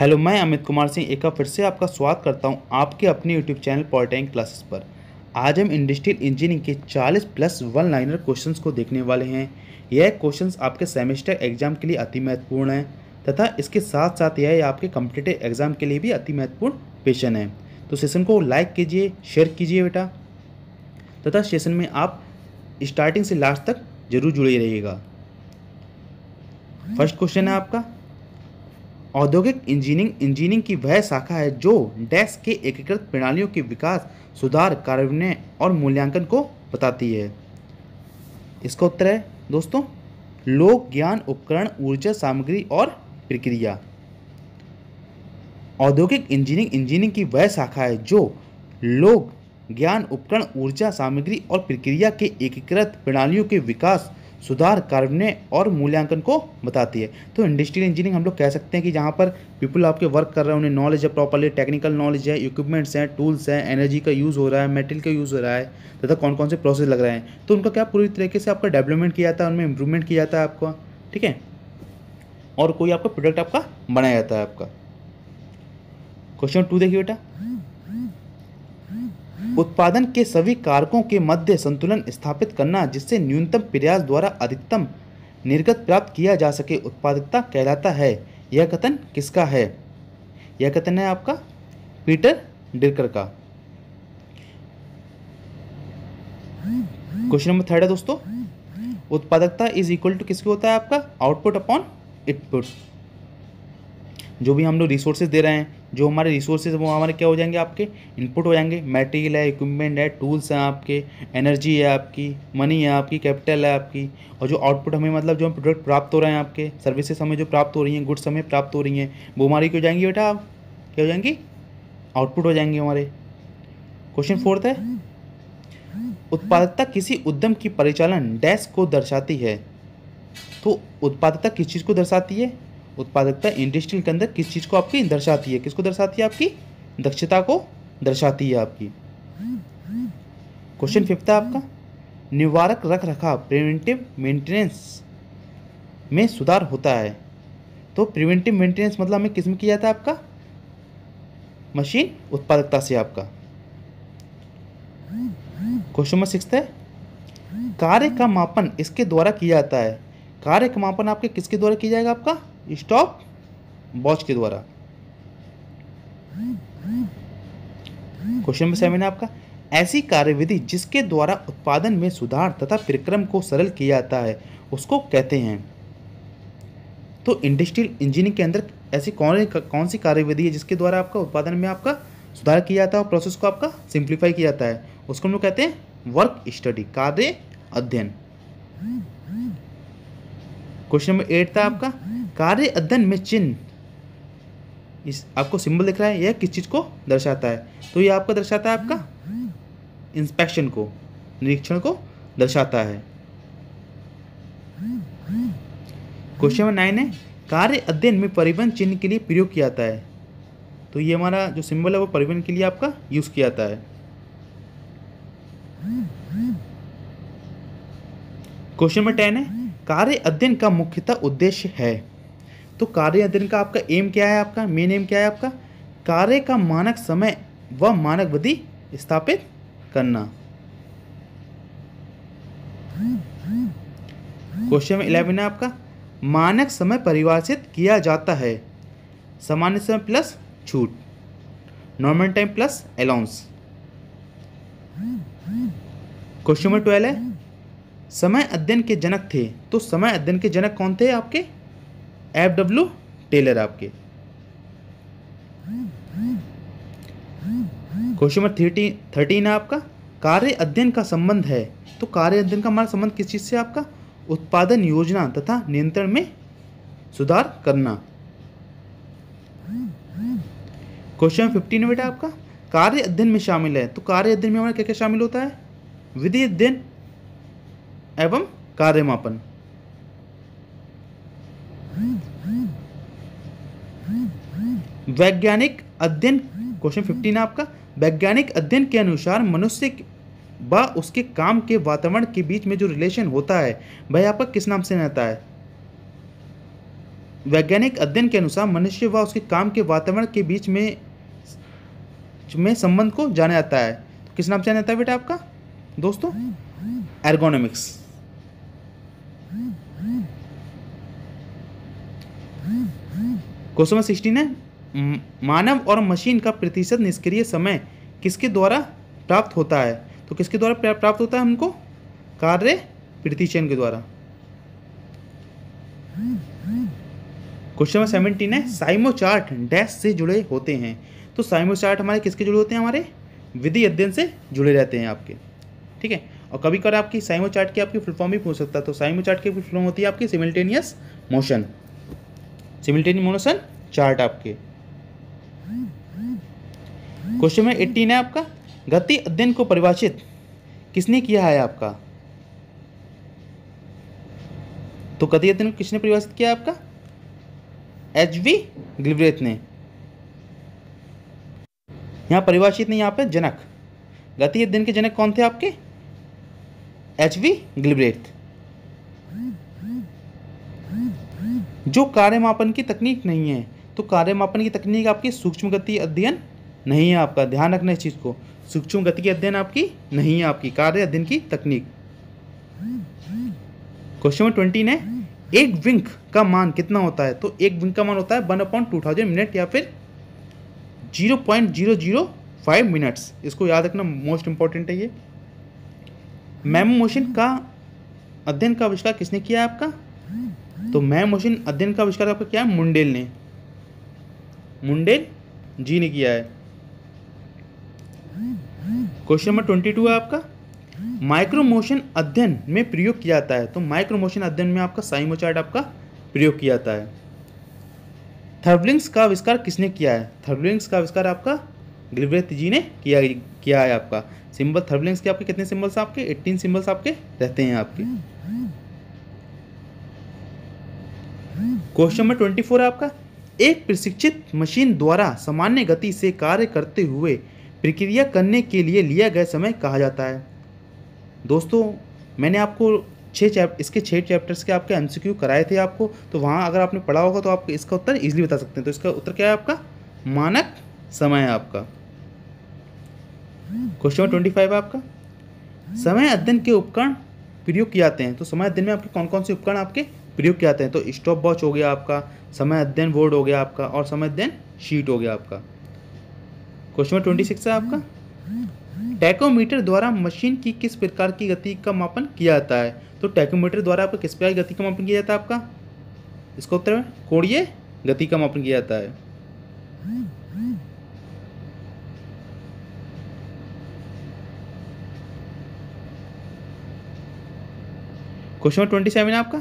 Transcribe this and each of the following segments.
hello मैं अमित कुमार सिंह एक बार फिर से आपका स्वागत करता हूं आपके अपने यूट्यूब चैनल पॉलिटेनिक क्लासेस पर आज हम इंडस्ट्रियल इंजीनियरिंग के 40 प्लस वन लाइनर क्वेश्चंस को देखने वाले हैं यह क्वेश्चंस आपके सेमेस्टर एग्जाम के लिए अति महत्वपूर्ण है तथा इसके साथ साथ यह आपके कम्पिटेटिव एग्जाम के लिए भी अति महत्वपूर्ण क्वेश्चन है तो सेशन को लाइक कीजिए शेयर कीजिए बेटा तथा सेशन में आप स्टार्टिंग से लास्ट तक जरूर जुड़े रहिएगा फर्स्ट क्वेश्चन है आपका औद्योगिक इंजीनियरिंग इंजीनियरिंग की वह शाखा है जो डैश के एकीकृत प्रणालियों के विकास सुधार कार्यान्वयन और मूल्यांकन को बताती है इसका उत्तर है दोस्तों लोक ज्ञान उपकरण ऊर्जा सामग्री और प्रक्रिया औद्योगिक इंजीनियरिंग इंजीनियरिंग की वह शाखा है जो लोक ज्ञान उपकरण ऊर्जा सामग्री और प्रक्रिया के एकीकृत प्रणालियों के विकास सुधार करने और मूल्यांकन को बताती है तो इंडस्ट्रियल इंजीनियरिंग हम लोग कह सकते हैं कि जहाँ पर पीपल आपके वर्क कर रहे हैं उन्हें नॉलेज है प्रॉपरली टेक्निकल नॉलेज है इक्विपमेंट्स हैं टूल्स हैं एनर्जी का यूज़ हो रहा है मेटल का यूज़ हो रहा है तथा कौन कौन से प्रोसेस लग रहे हैं तो उनका क्या पूरी तरीके से आपका डेवलपमेंट किया जाता है उनमें इंप्रूवमेंट किया जाता है आपका ठीक है और कोई आपका प्रोडक्ट आपका बनाया जाता है आपका क्वेश्चन टू देखिए बेटा उत्पादन के सभी कारकों के मध्य संतुलन स्थापित करना जिससे न्यूनतम प्रयास द्वारा अधिकतम निर्गत प्राप्त किया जा सके उत्पादकता कहलाता है यह कथन किसका है यह कथन है आपका पीटर डिरकर का क्वेश्चन नंबर थर्ड है दोस्तों उत्पादकता इज इक्वल टू किसके होता है आपका आउटपुट अपॉन इनपुट जो भी हम लोग रिसोर्सेज दे रहे हैं जो हमारे रिसोर्सेज वो हमारे क्या हो जाएंगे आपके इनपुट हो जाएंगे मेटेरियल है इक्विपमेंट है टूल्स हैं आपके एनर्जी है आपकी मनी है आपकी कैपिटल है आपकी और जो आउटपुट हमें मतलब जो प्रोडक्ट प्राप्त हो रहे हैं आपके सर्विसेज हमें जो प्राप्त हो रही हैं गुड्स हमें प्राप्त हो रही हैं वो हमारी क्यों जाएंगी बेटा आप क्या हो जाएंगी आउटपुट हो जाएंगे हमारे क्वेश्चन फोर्थ है उत्पादकता किसी उद्यम की परिचालन डैश को दर्शाती है तो उत्पादकता किस चीज़ को दर्शाती है उत्पादकता इंडस्ट्रियल के अंदर किस चीज़ को आपकी दर्शाती है किसको दर्शाती है आपकी दक्षता को दर्शाती है आपकी क्वेश्चन फिफ्थ है आपका निवारक रख रखाव प्रिवेंटिव मेंटेनेंस में सुधार होता है तो प्रिवेंटिव मेंटेनेंस मतलब हमें किस किया जाता है आपका मशीन उत्पादकता से आपका क्वेश्चन नंबर सिक्स है कार्य का मापन इसके द्वारा किया जाता है कार्य का मापन आपके किसके द्वारा किया जाएगा आपका स्टॉप वॉच के द्वारा क्वेश्चन नंबर सेवन है आपका ऐसी कार्यविधि जिसके द्वारा उत्पादन में सुधार तथा प्रक्रम को सरल किया जाता है उसको कहते हैं तो इंडस्ट्रियल इंजीनियरिंग के अंदर ऐसी कौन कौन सी कार्यविधि है जिसके द्वारा आपका उत्पादन में आपका सुधार किया जाता है और प्रोसेस को आपका सिंप्लीफाई किया जाता है उसको हम लोग कहते हैं वर्क स्टडी कार्य अध्ययन क्वेश्चन नंबर एट था आपका कार्य अध्ययन में चिन्ह इस आपको सिंबल दिख रहा है यह किस चीज़ को दर्शाता है तो यह आपका दर्शाता है आपका इंस्पेक्शन को निरीक्षण को दर्शाता है क्वेश्चन नंबर नाइन है कार्य अध्ययन में परिवहन चिन्ह के लिए प्रयोग किया जाता है तो ये हमारा जो सिंबल है वो परिवहन के लिए आपका यूज किया जाता है क्वेश्चन नंबर टेन है कार्य अध्ययन का मुख्यतः उद्देश्य है तो कार्य अध्ययन का आपका एम क्या है आपका मेन एम क्या है आपका कार्य का मानक समय व मानक विधि स्थापित करना क्वेश्चन इलेवन है आपका मानक समय परिभाषित किया जाता है सामान्य समय प्लस छूट normal time plus allowance question number twelve है समय अध्ययन के जनक थे तो समय अध्ययन के जनक कौन थे आपके एफ डब्ल्यू टेलर आपके क्वेश्चन नंबर थर्टी थर्टीन है आपका कार्य अध्ययन का संबंध है तो कार्य अध्ययन का हमारा संबंध किस चीज़ से आपका उत्पादन योजना तथा नियंत्रण में सुधार करना क्वेश्चन नंबर फिफ्टीन बेटा आपका कार्य अध्ययन में शामिल है तो कार्य अध्ययन में हमारा क्या क्या शामिल होता है विधि अध्ययन एवं कार्यमापन वैज्ञानिक अध्ययन क्वेश्चन फिफ्टीन है आपका वैज्ञानिक अध्ययन के अनुसार मनुष्य व उसके काम के वातावरण के बीच में जो रिलेशन होता है वह आपका किस नाम से रहता है वैज्ञानिक अध्ययन के अनुसार मनुष्य व उसके काम के वातावरण के बीच में में संबंध को जाना जाता है तो किस नाम से जाना जाता है बेटा आपका दोस्तों एर्गोनॉमिक्स क्वेश्चन नंबर सिक्सटीन है मानव और मशीन का प्रतिशत निष्क्रिय समय किसके द्वारा प्राप्त होता है तो किसके द्वारा प्राप्त होता है हमको कार्य प्रतिशन के द्वारा क्वेश्चन नंबर सेवेंटीन है साइमो चार्ट डैश से जुड़े होते हैं तो साइमो चार्ट हमारे किसके जुड़े होते हैं हमारे विधि अध्ययन से जुड़े रहते हैं आपके ठीक है और कभी कभी आपकी साइमो चार्ट की आपकी फुलफॉर्म भी पूछ सकता है तो साइमो चार्ट की फुलफॉर्म होती है आपकी simultaneous motion simultaneous motion chart आपके क्वेश्चन नंबर एट्टीन है आपका गति अध्ययन को परिभाषित किसने किया है आपका तो गति अध्ययन को किसने परिभाषित किया आपका एच वी ग्लिब्रेथ ने यहां परिभाषित नहीं यहाँ पे जनक गति अध्ययन के जनक कौन थे आपके एच वी ग्लिब्रेथ जो कार्यमापन की तकनीक नहीं है तो कार्यमापन की तकनीक आपकी सूक्ष्म गति अध्ययन नहीं है आपका ध्यान रखना इस चीज़ को सूक्ष्म गति की अध्ययन आपकी नहीं है आपकी कार्य अध्ययन की तकनीक क्वेश्चन नंबर ट्वेंटी ने एक विंक का मान कितना होता है तो एक विंक का मान होता है one upon two thousand minute या फिर zero point zero zero five minutes इसको याद रखना मोस्ट इंपॉर्टेंट है ये मोशन का अध्ययन का आविष्कार किसने किया है आपका तो मैं मशीन अध्ययन का आविष्कार आपका क्या है मुंडेल ने मुंडेल जी ने किया है क्वेश्चन नंबर ट्वेंटी टू है आपका माइक्रोमोशन अध्ययन में प्रयोग किया जाता है तो माइक्रोमोशन अध्ययन में आपका साइमोचार्ट आपका प्रयोग किया जाता है थर्वलिंग्स का आविष्कार किसने किया है थर्वलिंग्स का आविष्कार आपका ग्रिवरेथ जी ने किया किया है आपका सिंबल थर्वलिंग्स के आपके कितने सिंबल्स आपके 18 सिंबल्स आपके रहते हैं आपके क्वेश्चन नंबर ट्वेंटी फोर है आपका एक प्रशिक्षित मशीन द्वारा सामान्य गति से कार्य करते हुए प्रक्रिया करने के लिए लिया गया समय कहा जाता है दोस्तों मैंने आपको छः चैप इसके छः चैप्टर्स के आपके एमसीक्यू कराए थे आपको तो वहाँ अगर आपने पढ़ा होगा तो आप इसका उत्तर इजीली बता सकते हैं तो इसका उत्तर क्या है आपका मानक समय है आपका क्वेश्चन नंबर ट्वेंटी फाइव आपका समय अध्ययन के उपकरण प्रयोग किए जाते हैं तो समय अध्ययन में आपके कौन कौन से उपकरण आपके प्रयोग किए जाते हैं तो स्टॉप वॉच हो गया आपका समय अध्ययन बोर्ड हो गया आपका और समय अध्ययन शीट हो गया आपका क्वेश्चन नंबर ट्वेंटी सिक्स है आपका टैकोमीटर द्वारा मशीन की किस प्रकार की गति का मापन किया जाता है तो टैकोमीटर द्वारा आपका किस प्रकार की गति का मापन किया जाता है आपका इसको उत्तर है कोड़िए गति का मापन किया जाता है क्वेश्चन नंबर ट्वेंटी सेवन है आपका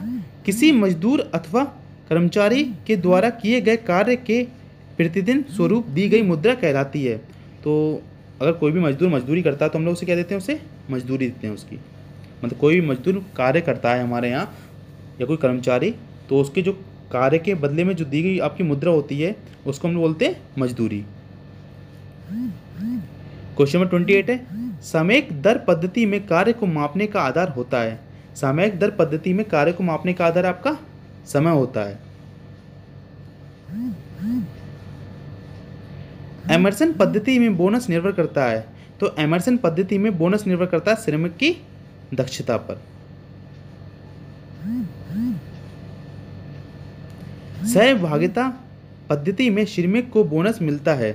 किसी मजदूर अथवा कर्मचारी के द्वारा किए गए कार्य के प्रतिदिन स्वरूप दी गई मुद्रा कहलाती है तो अगर कोई भी मजदूर मजदूरी करता है तो हम लोग उसे क्या देते हैं उसे मजदूरी देते हैं उसकी मतलब कोई भी मजदूर कार्य करता है हमारे यहाँ या कोई कर्मचारी तो उसके जो कार्य के बदले में जो दी गई आपकी मुद्रा होती है उसको हम लोग बोलते हैं मजदूरी क्वेश्चन नंबर ट्वेंटी एट है समेक दर पद्धति में कार्य को मापने का आधार होता है सामयिक दर पद्धति में कार्य को मापने का आधार आपका समय होता है एमर्सन पद्धति में बोनस निर्भर करता है तो एमरसन पद्धति में बोनस निर्भर करता है श्रमिक की दक्षता पर सहभागिता पद्धति में श्रमिक को बोनस मिलता है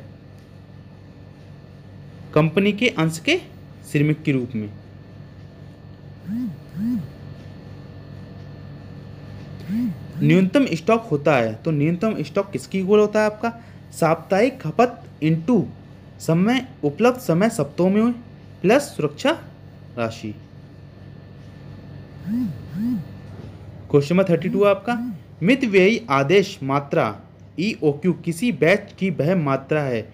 कंपनी के अंश के श्रमिक के रूप में न्यूनतम स्टॉक होता है तो न्यूनतम स्टॉक किसकी गोल होता है आपका साप्ताहिक खपत इंटू समय उपलब्ध समय सप्तों में प्लस सुरक्षा राशि क्वेश्चन नंबर थर्टी टू आपका मित व्ययी आदेश मात्रा ई ओ क्यू किसी बैच की वह मात्रा है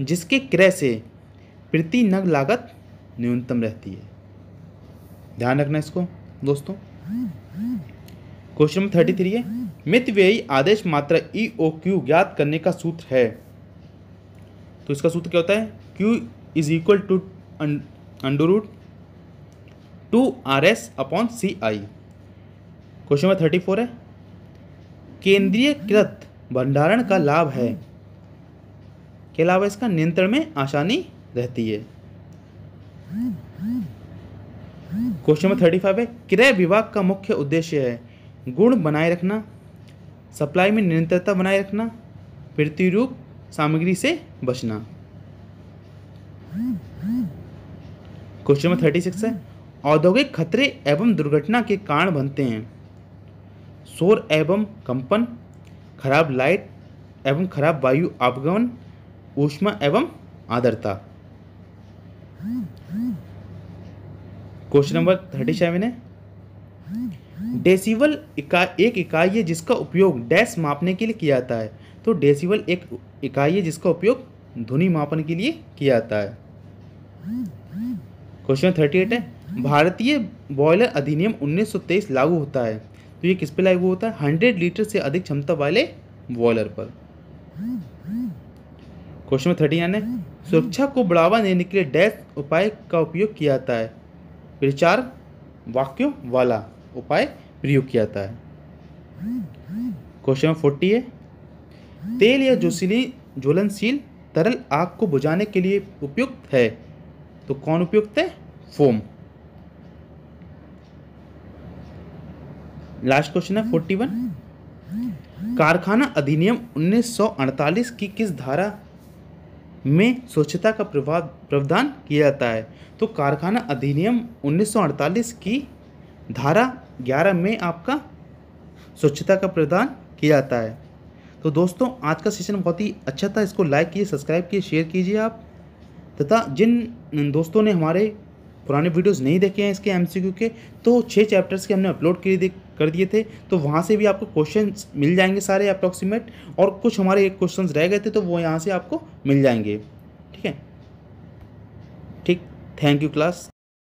जिसके क्रय से प्रति नग लागत न्यूनतम रहती है ध्यान रखना इसको दोस्तों क्वेश्चन नंबर थर्टी थ्री है व्ययी आदेश मात्रा ई ओ क्यू ज्ञात करने का सूत्र है तो इसका सूत्र क्या होता है Q is equal to under root two R S upon C I question number thirty four है केंद्रीयकृत भंडारण का लाभ है क्या लाभ है इसका नियंत्रण में आसानी रहती है क्वेश्चन नंबर थर्टी फाइव है क्रय विभाग का मुख्य उद्देश्य है गुण बनाए रखना सप्लाई में निरंतरता बनाए रखना प्रतिरूप सामग्री से बचना क्वेश्चन नंबर थर्टी सिक्स है औद्योगिक खतरे एवं दुर्घटना के कारण बनते हैं शोर एवं कंपन खराब लाइट एवं खराब वायु आवागमन ऊष्मा एवं आदरता क्वेश्चन नंबर थर्टी सेवन है डेसिवल इकाई एक इकाई है जिसका उपयोग डैश मापने के लिए किया जाता है तो डेसिवल एक इकाई है जिसका उपयोग ध्वनि मापन के लिए किया जाता है क्वेश्चन थर्टी एट है भारतीय बॉयलर अधिनियम 1923 लागू होता है तो ये किस पे लागू होता है हंड्रेड लीटर से अधिक क्षमता वाले बॉयलर पर क्वेश्चन थर्टी नाइन है सुरक्षा को बढ़ावा देने के लिए डैश उपाय का उपयोग किया जाता है प्रचार वाक्यों वाला उपाय प्रयोग किया जाता है क्वेश्चन नंबर फोर्टी है तेल या जोशीली ज्वलनशील तरल आग को बुझाने के लिए उपयुक्त है तो कौन उपयुक्त है फोम लास्ट क्वेश्चन है फोर्टी वन कारखाना अधिनियम 1948 की किस धारा में स्वच्छता का प्रावधान किया जाता है तो कारखाना अधिनियम 1948 की धारा ग्यारह में आपका स्वच्छता का प्रदान किया जाता है तो दोस्तों आज का सेशन बहुत ही अच्छा था इसको लाइक कीजिए सब्सक्राइब कीजिए शेयर कीजिए आप तथा जिन दोस्तों ने हमारे पुराने वीडियोस नहीं देखे हैं इसके एमसीक्यू के तो छः चैप्टर्स के हमने अपलोड कर कर दिए थे तो वहाँ से भी आपको क्वेश्चंस मिल जाएंगे सारे अप्रॉक्सीमेट और कुछ हमारे क्वेश्चंस रह गए थे तो वो यहाँ से आपको मिल जाएंगे ठीक है ठीक थैंक यू क्लास